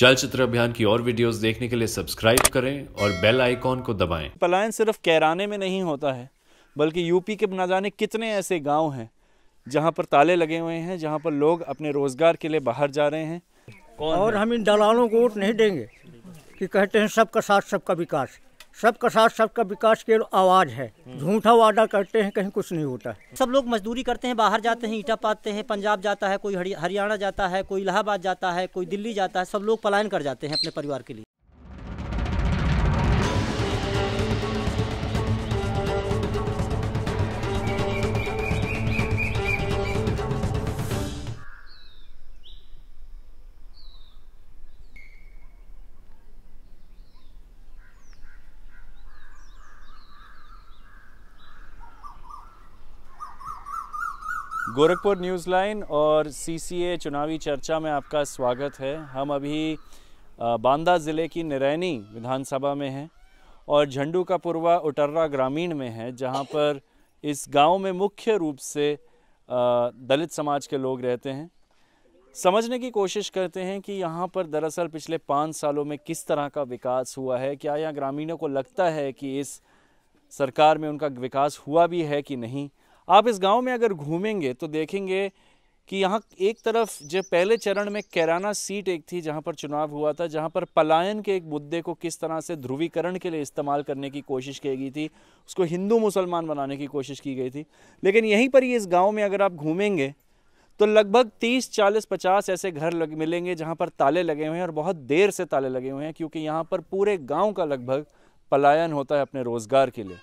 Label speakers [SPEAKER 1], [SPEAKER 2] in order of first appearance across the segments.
[SPEAKER 1] चलचित्र अभियान की और वीडियोस देखने के लिए सब्सक्राइब करें और बेल आइकॉन को दबाएं। पलायन सिर्फ कैराने में नहीं होता है बल्कि यूपी के ना जाने कितने ऐसे गांव हैं जहां पर ताले लगे हुए हैं जहां पर लोग अपने रोजगार के लिए बाहर जा रहे हैं और है? हम इन दलालों को वोट नहीं देंगे कि कहते हैं
[SPEAKER 2] सबका साथ सबका विकास सबका साथ सबका विकास के आवाज़ है हम्म। झूठा वादा करते हैं कहीं कुछ नहीं होता है सब लोग मजदूरी करते हैं बाहर
[SPEAKER 3] जाते हैं ईटा पाते हैं पंजाब जाता है कोई हरियाणा जाता है कोई इलाहाबाद जाता है कोई दिल्ली जाता है सब लोग पलायन कर जाते हैं अपने परिवार के लिए
[SPEAKER 1] गोरखपुर न्यूज़ लाइन और सीसीए चुनावी चर्चा में आपका स्वागत है हम अभी बांदा ज़िले की निरैनी विधानसभा में हैं और झंडू का पुरवा उटर्रा ग्रामीण में है जहां पर इस गांव में मुख्य रूप से दलित समाज के लोग रहते हैं समझने की कोशिश करते हैं कि यहाँ पर दरअसल पिछले पाँच सालों में किस तरह का विकास हुआ है क्या यहाँ ग्रामीणों को लगता है कि इस सरकार में उनका विकास हुआ भी है कि नहीं आप इस गांव में अगर घूमेंगे तो देखेंगे कि यहाँ एक तरफ जो पहले चरण में कैराना सीट एक थी जहाँ पर चुनाव हुआ था जहाँ पर पलायन के एक मुद्दे को किस तरह से ध्रुवीकरण के लिए इस्तेमाल करने की कोशिश की गई थी उसको हिंदू मुसलमान बनाने की कोशिश की गई थी लेकिन यहीं पर ही इस गांव में अगर आप घूमेंगे तो लगभग 30, 40, 50 ऐसे घर लग मिलेंगे जहाँ पर ताले लगे हुए हैं और बहुत देर से ताले लगे हुए हैं क्योंकि यहाँ पर पूरे गाँव का लगभग पलायन होता है अपने रोज़गार के लिए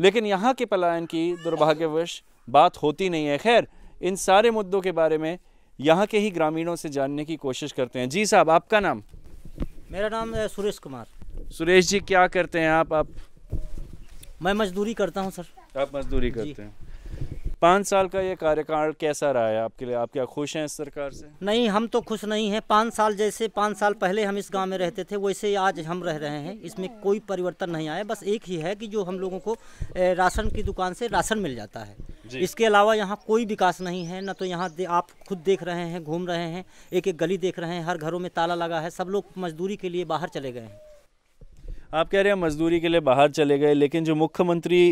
[SPEAKER 1] लेकिन यहाँ के पलायन की दुर्भाग्यवश बात होती नहीं है खैर इन सारे मुद्दों के बारे में यहाँ के ही ग्रामीणों से जानने की कोशिश करते हैं जी साहब आपका नाम
[SPEAKER 3] मेरा नाम है सुरेश कुमार
[SPEAKER 1] सुरेश जी क्या करते हैं आप आप मैं मजदूरी करता हूँ सर आप मजदूरी करते हैं पाँच साल का ये कार्यकाल कैसा रहा है आपके लिए आप क्या खुश हैं इस सरकार से
[SPEAKER 3] नहीं हम तो खुश नहीं हैं पाँच साल जैसे पाँच साल पहले हम इस गांव में रहते थे वैसे आज हम रह रहे हैं इसमें कोई परिवर्तन नहीं आया बस एक ही है कि जो हम लोगों को राशन की दुकान से राशन मिल जाता है इसके अलावा यहाँ कोई विकास नहीं है ना तो यहाँ आप खुद देख रहे हैं घूम रहे हैं एक एक गली देख रहे हैं हर घरों में ताला लगा है सब लोग मजदूरी के लिए बाहर चले गए हैं
[SPEAKER 1] आप कह रहे हैं मजदूरी के लिए बाहर चले गए लेकिन जो मुख्यमंत्री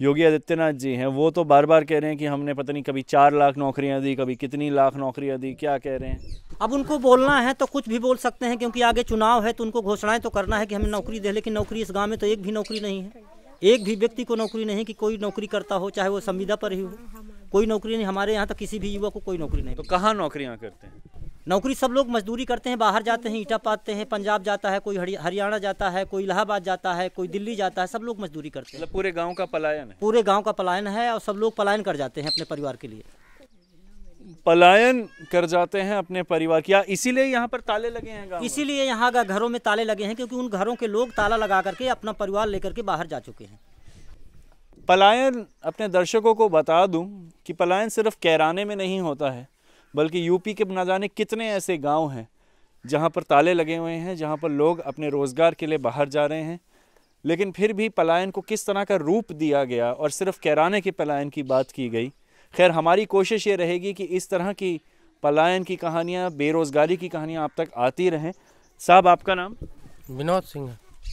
[SPEAKER 1] योगी आदित्यनाथ जी हैं वो तो बार बार कह रहे हैं कि हमने पता नहीं कभी चार लाख नौकरियां दी कभी कितनी लाख नौकरियां दी क्या कह रहे हैं
[SPEAKER 3] अब उनको बोलना है तो कुछ भी बोल सकते हैं क्योंकि आगे चुनाव है तो उनको घोषणाएं तो करना है कि हमें नौकरी दे लेकिन नौकरी इस गाँव में तो एक भी नौकरी नहीं है एक भी व्यक्ति को नौकरी नहीं कि कोई नौकरी करता हो चाहे वो संविदा पर ही हो कोई नौकरी नहीं हमारे यहाँ तो किसी भी युवा को कोई नौकरी नहीं तो कहाँ नौकरियाँ करते हैं नौकरी सब लोग मजदूरी करते हैं बाहर जाते हैं ईटा पाते हैं पंजाब जाता है कोई हरियाणा जाता है कोई इलाहाबाद जाता है कोई दिल्ली जाता है
[SPEAKER 1] सब लोग मजदूरी करते हैं मतलब पूरे गाँव का पलायन है पूरे गाँव का पलायन है और सब लोग पलायन कर जाते हैं अपने परिवार के लिए पलायन कर जाते हैं अपने परिवार की इसीलिए यहाँ पर ताले
[SPEAKER 3] लगे हैं इसीलिए यहाँ का घरों में ताले लगे
[SPEAKER 1] हैं क्योंकि उन घरों के लोग ताला लगा करके अपना परिवार लेकर के बाहर जा चुके हैं पलायन अपने दर्शकों को बता दूं कि पलायन सिर्फ कैराने में नहीं होता है बल्कि यूपी के ना जाने कितने ऐसे गांव हैं जहां पर ताले लगे हुए हैं जहां पर लोग अपने रोज़गार के लिए बाहर जा रहे हैं लेकिन फिर भी पलायन को किस तरह का रूप दिया गया और सिर्फ कैराने के पलायन की बात की गई खैर हमारी कोशिश ये रहेगी कि इस तरह की पलायन की कहानियाँ बेरोज़गारी की कहानियाँ आप तक आती रहें साहब आपका नाम विनोद सिंह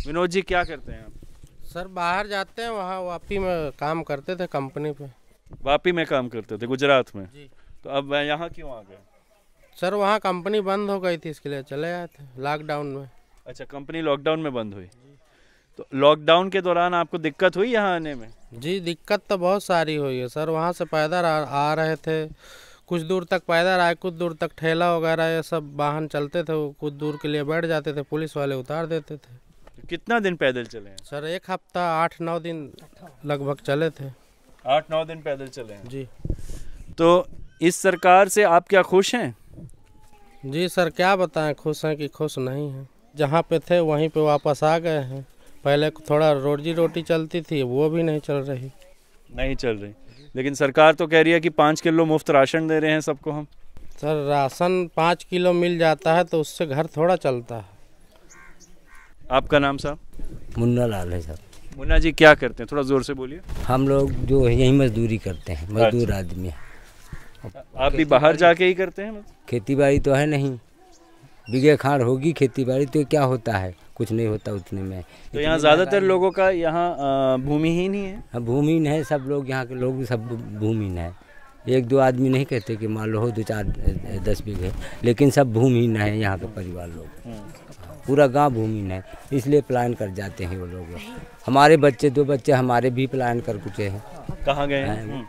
[SPEAKER 1] विनोद जी क्या करते हैं आप
[SPEAKER 4] सर बाहर जाते हैं वहाँ वापी में काम करते थे कंपनी पे
[SPEAKER 1] वापी में काम करते थे गुजरात में जी तो अब मैं यहाँ क्यों आ गया
[SPEAKER 4] सर वहाँ कंपनी बंद हो गई थी इसके लिए चले आए थे लॉकडाउन में
[SPEAKER 1] अच्छा कंपनी लॉकडाउन में बंद हुई तो लॉकडाउन के दौरान आपको दिक्कत हुई यहाँ आने में
[SPEAKER 4] जी दिक्कत तो बहुत सारी हुई है सर वहाँ से पैदल आ, आ रहे थे कुछ दूर तक पैदल आए कुछ दूर तक ठेला वगैरह ये सब वाहन चलते थे कुछ दूर के लिए बैठ जाते थे पुलिस वाले उतार देते थे
[SPEAKER 1] कितना दिन पैदल चले हैं
[SPEAKER 4] सर एक हफ्ता आठ नौ दिन लगभग चले थे
[SPEAKER 1] आठ नौ दिन पैदल चले हैं जी तो इस सरकार से आप क्या खुश हैं
[SPEAKER 4] जी सर क्या बताएं खुश हैं कि खुश नहीं हैं जहाँ पे थे वहीं पे वापस आ गए हैं पहले थोड़ा रोजी रोटी चलती थी वो भी नहीं चल रही
[SPEAKER 1] नहीं चल रही लेकिन सरकार तो कह रही है कि पाँच किलो मुफ्त राशन दे रहे हैं सबको हम
[SPEAKER 4] सर राशन पाँच किलो मिल जाता है तो उससे घर
[SPEAKER 1] थोड़ा चलता है आपका नाम साहब मुन्ना लाल है सर मुन्ना जी क्या करते हैं थोड़ा ज़ोर से बोलिए
[SPEAKER 5] हम लोग जो है यही मजदूरी करते हैं मजदूर अच्छा। आदमी है
[SPEAKER 1] आप भी बाहर जाके ही करते हैं
[SPEAKER 5] खेती बाड़ी तो है नहीं बिगे खाड़ होगी खेती बाड़ी तो क्या होता है कुछ नहीं होता उतने में
[SPEAKER 1] तो यहाँ ज़्यादातर लोगों का
[SPEAKER 5] यहाँ भूमि ही नहीं है नहीं हाँ, है सब लोग यहाँ के लोग सब भूमिहीन है एक दो आदमी नहीं कहते कि मान लो हो दो चार दस बीघे लेकिन सब न है यहाँ के परिवार लोग हाँ। पूरा गांव न है इसलिए प्लान कर जाते हैं वो लोग हमारे बच्चे दो बच्चे हमारे भी प्लान कर चुके हैं
[SPEAKER 1] कहाँ गए हैं हम्म।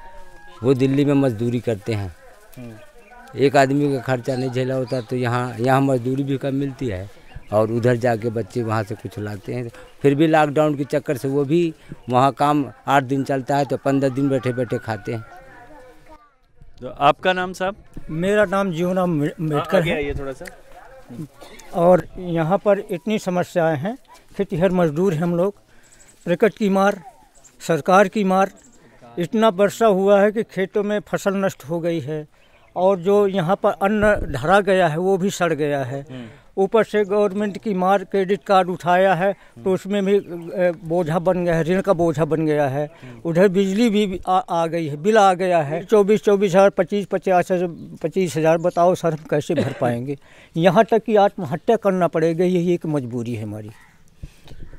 [SPEAKER 5] वो दिल्ली में मजदूरी करते हैं हम्म। एक आदमी का खर्चा नहीं झेला होता तो यहाँ यहाँ मजदूरी भी कम मिलती है और उधर जाके बच्चे वहाँ से कुछ लाते हैं फिर भी लॉकडाउन के चक्कर से वो भी वहाँ काम आठ दिन चलता है तो पंद्रह दिन बैठे बैठे खाते हैं
[SPEAKER 1] तो आपका नाम साहब मेरा नाम जीवना अम्बेडकर है ये थोड़ा सा
[SPEAKER 2] और यहाँ पर इतनी समस्याएं हैं खेतीहर मजदूर हैं हम लोग प्रकट की मार सरकार की मार इतना वर्षा हुआ है कि खेतों में फसल नष्ट हो गई है और जो यहाँ पर अन्न धरा गया है वो भी सड़ गया है हम्म। ऊपर से गवर्नमेंट की मार क्रेडिट कार्ड उठाया है हम्म। तो उसमें भी बोझा बन गया है ऋण का बोझा बन गया है हम्म। उधर बिजली भी आ, आ गई है बिल आ गया है चौबीस चौबीस हज़ार पच्चीस पचास हजार पच्चीस हज़ार बताओ सर हम कैसे भर पाएंगे यहाँ तक कि आत्महत्या करना पड़ेगा यही एक मजबूरी है हमारी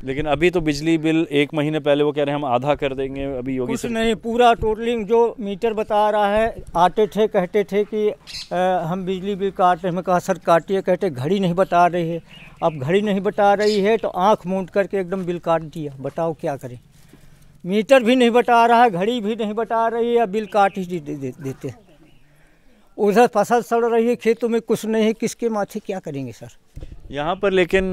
[SPEAKER 1] लेकिन अभी तो बिजली बिल एक महीने पहले वो कह रहे हैं हम आधा कर देंगे अभी योगी कुछ नहीं पूरा टोटलिंग जो मीटर बता रहा है
[SPEAKER 2] आते थे कहते थे कि आ, हम बिजली बिल काट रहे हमें कहा सर काटिए कहते घड़ी नहीं बता रही है अब घड़ी नहीं बता रही है तो आँख मूंद करके एकदम बिल काट दिया बताओ क्या करें मीटर भी नहीं बता रहा है घड़ी भी नहीं बता रही है बिल काट ही दे, दे, दे, देते उधर फसल सड़ रही है खेतों में कुछ नहीं है किसके माथे क्या करेंगे सर
[SPEAKER 1] यहाँ पर लेकिन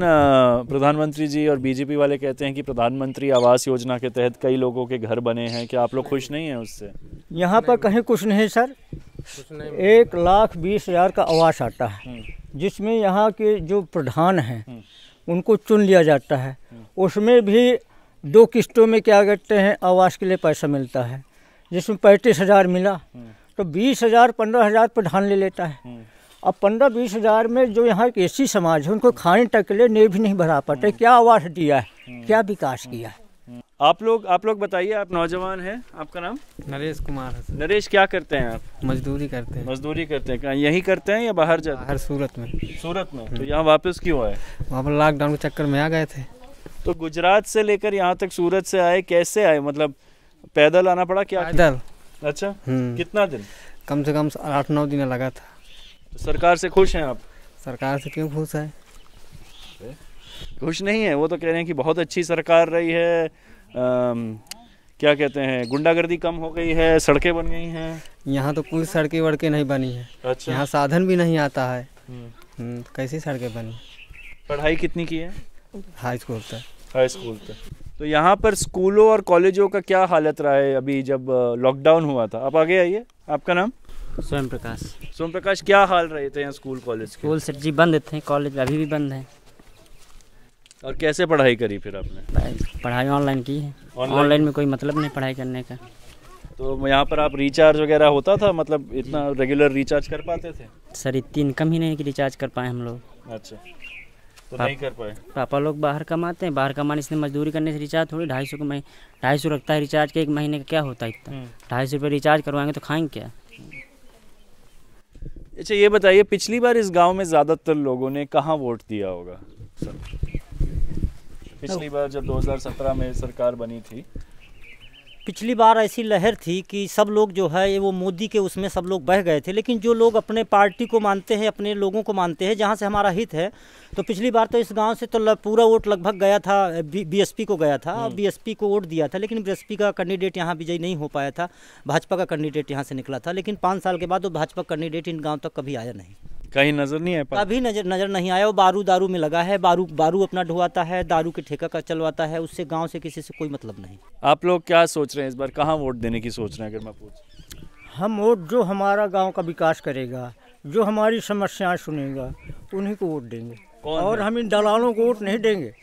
[SPEAKER 1] प्रधानमंत्री जी और बीजेपी वाले कहते हैं कि प्रधानमंत्री आवास योजना के तहत कई लोगों के घर बने हैं क्या आप लोग खुश नहीं हैं उससे
[SPEAKER 2] यहाँ पर कहीं कुछ नहीं सर एक लाख बीस हज़ार का आवास आता है हम्म। जिसमें यहाँ के जो प्रधान हैं हम्म। उनको चुन लिया जाता है उसमें भी दो किस्तों में क्या करते हैं आवास के लिए पैसा मिलता है जिसमें पैंतीस हज़ार मिला हम्म। तो बीस हज़ार पंद्रह हज़ार प्रधान ले लेता है अब पंद्रह बीस हज़ार में जो यहाँ एक एसी समाज है उनको खाने तक के लिए ने भी नहीं भरा पाते हम्म। क्या आवास दिया है हम्म। क्या विकास किया है
[SPEAKER 1] हम्म। आप लोग आप लोग बताइए आप नौजवान हैं आपका नाम नरेश कुमार है नरेश क्या करते हैं आप मजदूरी करते हैं मजदूरी करते हैं कहाँ करते हैं या बाहर जाते हर सूरत में सूरत में तो यहाँ वापस क्यों आए वहाँ
[SPEAKER 4] पर लॉकडाउन के चक्कर में आ गए थे
[SPEAKER 1] तो गुजरात से लेकर यहाँ तक सूरत से आए कैसे आए मतलब पैदल आना पड़ा क्या पैदल अच्छा कितना दिन
[SPEAKER 4] कम से कम आठ नौ दिन लगा था
[SPEAKER 1] तो सरकार से खुश हैं आप सरकार
[SPEAKER 4] से क्यों खुश है
[SPEAKER 1] खुश नहीं है वो तो कह रहे हैं कि बहुत अच्छी सरकार रही है आम, क्या कहते हैं गुंडागर्दी कम हो गई है सड़कें बन गई हैं
[SPEAKER 4] यहाँ तो कोई सड़कें वड़के नहीं बनी है अच्छा यहाँ साधन भी नहीं आता है
[SPEAKER 1] हम्म। हम्म,
[SPEAKER 4] तो कैसी सड़कें बनी
[SPEAKER 1] पढ़ाई कितनी की है हाई स्कूल तक हाई स्कूल तक तो यहाँ पर स्कूलों और कॉलेजों का क्या हालत रहा है अभी जब लॉकडाउन हुआ था आप आगे आइए आपका नाम स्वयं प्रकाश स्वयं प्रकाश क्या हाल रहे थे यहाँ school college school sir ji बंद थे कॉलेज अभी भी बंद है और कैसे पढ़ाई करी फिर आपने
[SPEAKER 3] पढ़ाई ऑनलाइन की है ऑनलाइन में कोई मतलब नहीं पढ़ाई करने का
[SPEAKER 1] तो यहाँ पर आप रिचार्ज वगैरह होता था मतलब इतना रेगुलर रिचार्ज कर पाते थे
[SPEAKER 3] सर इतनी इनकम ही नहीं कि रिचार्ज कर पाए हम लोग
[SPEAKER 1] अच्छा तो नहीं कर पाए
[SPEAKER 3] पापा लोग बाहर कमाते हैं बाहर कमाने से मजदूरी करने से रिचार्ज थोड़ी ढाई सौ ढाई सौ रखता है रिचार्ज के एक महीने का क्या होता है इतना हम्म। ढाई सौ रुपये रिचार्ज करवाएंगे तो खाएंगे क्या
[SPEAKER 1] अच्छा ये बताइए पिछली बार इस गांव में ज़्यादातर लोगों ने कहाँ वोट दिया होगा पिछली बार जब 2017 में सरकार बनी थी
[SPEAKER 3] पिछली बार ऐसी लहर थी कि सब लोग जो है वो मोदी के उसमें सब लोग बह गए थे लेकिन जो लोग अपने पार्टी को मानते हैं अपने लोगों को मानते हैं जहाँ से हमारा हित है तो पिछली बार तो इस गांव से तो पूरा वोट लगभग गया था बीएसपी को गया था हम्म। बीएसपी को वोट दिया था लेकिन बीएसपी का कैंडिडेट यहाँ विजयी नहीं हो पाया था भाजपा का कैंडिडेट यहाँ से निकला था लेकिन पाँच साल के बाद वो भाजपा कैंडिडेट इन गाँव तक कभी आया नहीं
[SPEAKER 1] कहीं नजर नहीं आया कभी
[SPEAKER 3] नजर नजर नहीं आया वो बारू दारू में लगा है बारू बारू अपना ढोवाता है दारू के ठेका का चलवाता है उससे गाँव से किसी से कोई मतलब
[SPEAKER 1] नहीं आप लोग क्या सोच रहे हैं इस बार कहाँ वोट देने की सोच रहे हैं अगर मैं पूछ
[SPEAKER 2] हम वोट जो हमारा गाँव का विकास करेगा जो हमारी समस्याएं सुनेगा उन्हीं को वोट देंगे और हम इन दलालों को वोट नहीं देंगे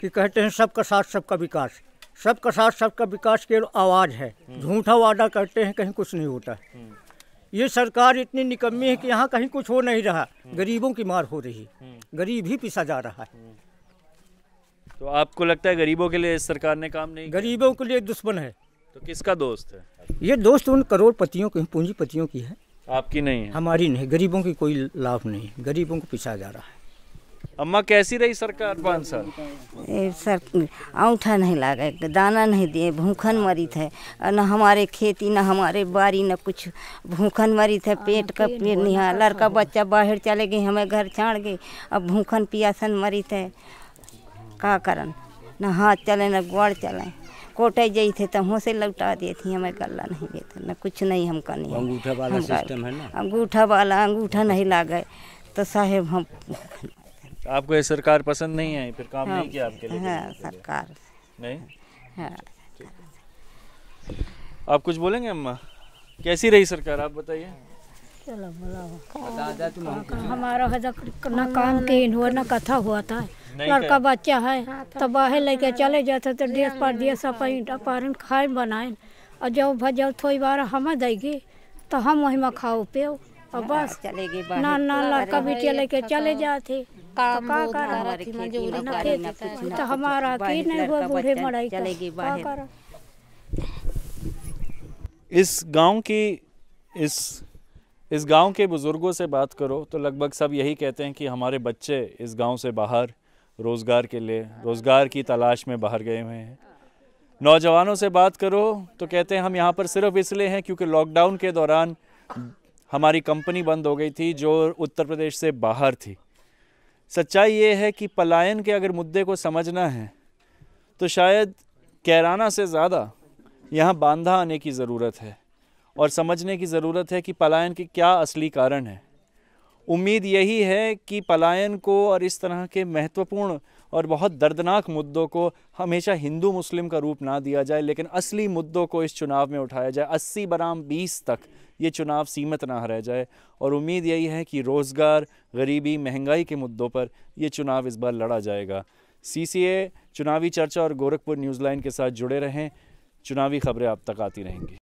[SPEAKER 2] कि कहते हैं सबका साथ सबका विकास सबका साथ सबका विकास के आवाज़ है हम्म। झूठा वादा करते हैं कहीं कुछ नहीं होता है हम्म। ये सरकार इतनी निकम्मी है कि यहाँ कहीं कुछ हो नहीं रहा गरीबों की मार हो रही गरीब ही पिसा जा रहा है
[SPEAKER 1] तो आपको लगता है गरीबों के लिए सरकार ने काम नहीं गरीबों के लिए दुश्मन है तो किसका दोस्त है
[SPEAKER 2] ये दोस्त उन करोड़पतियों की पूंजीपतियों की है आपकी नहीं है हमारी नहीं गरीबों की कोई लाभ नहीं गरीबों को पिछा जा रहा है
[SPEAKER 1] अम्मा कैसी रही सरकार पाँच साल
[SPEAKER 2] ए, सर औठा नहीं लागे
[SPEAKER 5] दाना नहीं दिए भूखन मरी है न हमारे खेती न हमारे बारी न कुछ भूखन मरी है पेट का पेट नहीं लड़का बच्चा बाहर चले गए हमें घर छाड़ गए अब भूखन पियासन मरी है का करन न हाथ चले न गोड़ चले कोटे जाई थे तहों से लौटा दिए थी हमें गला नहीं देते तो, न कुछ नहीं हम नहीं अंगूठा वाला सिस्टम है ना अंगूठा वाला अंगूठा नहीं लागे तो साहेब हम
[SPEAKER 1] आपको ये सरकार पसंद नहीं आई फिर काम नहीं हाँ, किया आपके लिए हाँ, सरकार नहीं हाँ, आप कुछ बोलेंगे अम्मा कैसी रही सरकार आप बताइए
[SPEAKER 2] हमारा हजार न काम के हुआ न कथा हुआ था लड़का बच्चा है तो बाहर लेके चले जाते तो देश परदेश पर खाए बनाए और जब भजल थोड़ी बार हम देगी तो हम वही में खाओ पे और हाँ, बस
[SPEAKER 5] चलेगी ना ना लड़का बेटिया लेके अच्छा चले
[SPEAKER 2] जाते काम का तो
[SPEAKER 5] तो हमारा की नहीं हुआ बूढ़े
[SPEAKER 1] इस गांव की इस इस गांव के बुज़ुर्गों से बात करो तो लगभग सब यही कहते हैं कि हमारे बच्चे इस गांव से बाहर रोज़गार के लिए रोज़गार की तलाश में बाहर गए हुए हैं नौजवानों से बात करो तो कहते हैं हम यहाँ पर सिर्फ इसलिए हैं क्योंकि लॉकडाउन के दौरान हमारी कंपनी बंद हो गई थी जो उत्तर प्रदेश से बाहर थी सच्चाई ये है कि पलायन के अगर मुद्दे को समझना है तो शायद कैराना से ज़्यादा यहाँ बांधा आने की ज़रूरत है और समझने की ज़रूरत है कि पलायन के क्या असली कारण है उम्मीद यही है कि पलायन को और इस तरह के महत्वपूर्ण और बहुत दर्दनाक मुद्दों को हमेशा हिंदू मुस्लिम का रूप ना दिया जाए लेकिन असली मुद्दों को इस चुनाव में उठाया जाए अस्सी बराम बीस तक ये चुनाव सीमित ना रह जाए और उम्मीद यही है कि रोज़गार गरीबी महंगाई के मुद्दों पर ये चुनाव इस बार लड़ा जाएगा सी चुनावी चर्चा और गोरखपुर न्यूज़ लाइन के साथ जुड़े रहें चुनावी खबरें आप तक आती रहेंगी